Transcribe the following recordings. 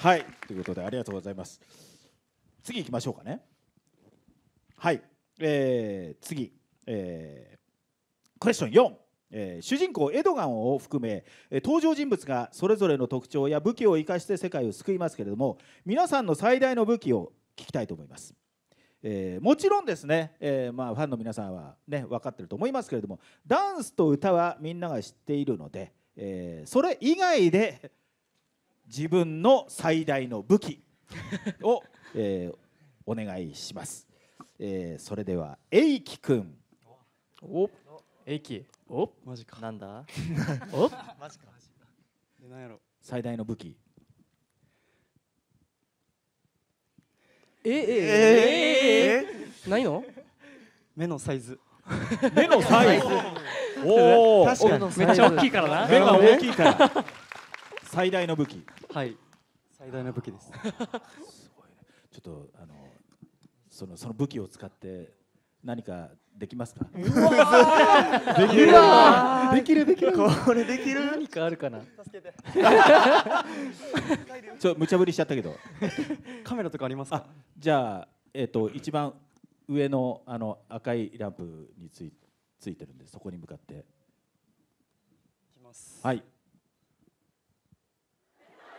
はいということでありがとうございます次行きましょうかねはいえー、次えー、クエスチョン4えー、主人公エドガンを含め、え登場人物がそれぞれの特徴や武器を生かして世界を救いますけれども皆さんの最大の武器を聞きたいと思います、えー、もちろんですね、えまあ、ファンの皆さんはね分かってると思いますけれどもダンスと歌はみんなが知っているので、えそれ以外で自分の最大の武器を、えー、お願いします、えー、それでは英輝くんお英輝おマジかなんだ おマジかなんやろ最大の武器ええええないの目のサイズ目のサイズ おおめっちゃ大きいからな目が大きいから最大の武器はい最大の武器ですすごいねちょっとあのそのその武器を使って何かできますかできるできるできるこれできる何かあるかな助けて ちょ無茶ぶりしちゃったけどカメラとかありますかじゃあえっ、ー、と一番上のあの赤いランプについついてるんでそこに向かってはい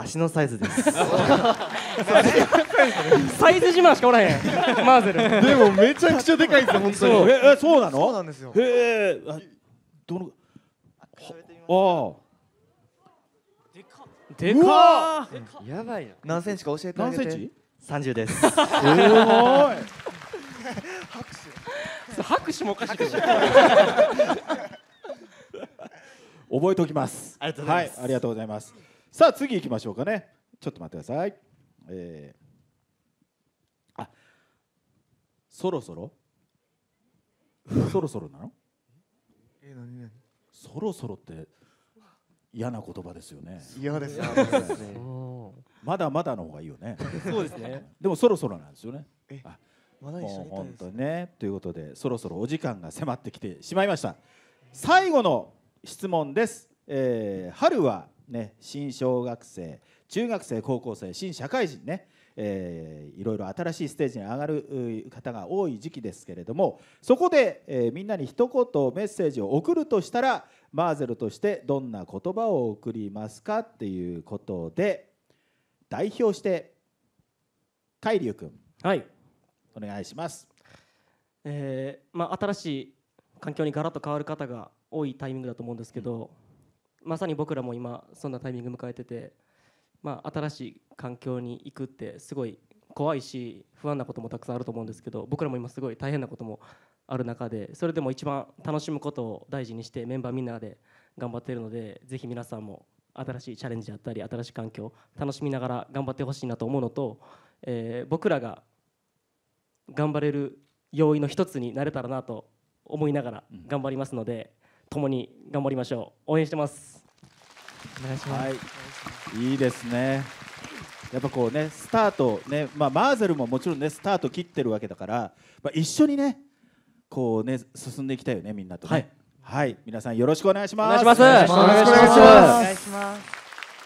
足のサイズです サイズ自慢しかおらへんマーゼルでもめちゃくちゃでかいですよ本当にえそうなのそうなんですよへえどのああでかでか。やばいな何センチか教えてあげて何センチ三十です。すごい。拍手。拍手もおかしい。覚えておきます。ありがとうございます。はい、ありがとうございます。さあ次行きましょうかねちょっと待ってください、えー、あそろそろそろそろなのえ何何そろそろって嫌な言葉ですよね嫌ですねまだまだの方がいいよねそうですねでもそろそろなんですよねえあまだ一緒にいたいですねねということでそろそろお時間が迫ってきてしまいました最後の質問です、えー、春はね、新小学生中学生高校生新社会人ね、えー、いろいろ新しいステージに上がる方が多い時期ですけれどもそこで、えー、みんなに一言メッセージを送るとしたらマーゼルとしてどんな言葉を送りますかっていうことで代表して海龍君、はい、お願いします。えーまあ、新しい環境にガラッと変わる方が多いタイミングだと思うんですけど、まさに僕らも今そんなタイミング迎えてて、まあ、新しい環境に行くってすごい怖いし不安なこともたくさんあると思うんですけど僕らも今すごい大変なこともある中でそれでも一番楽しむことを大事にしてメンバーみんなで頑張っているのでぜひ皆さんも新しいチャレンジだったり新しい環境楽しみながら頑張ってほしいなと思うのと、えー、僕らが頑張れる要因の一つになれたらなと思いながら頑張りますので、うん共に頑張りましょう応援してますお願いします、はい、いいですねやっぱこうねスタートね、まあ、マーゼルももちろんねスタート切ってるわけだから、まあ、一緒にねこうね進んでいきたいよねみんなとね、はい、はい、皆さんよろしくお願いしますお願いしますお願いします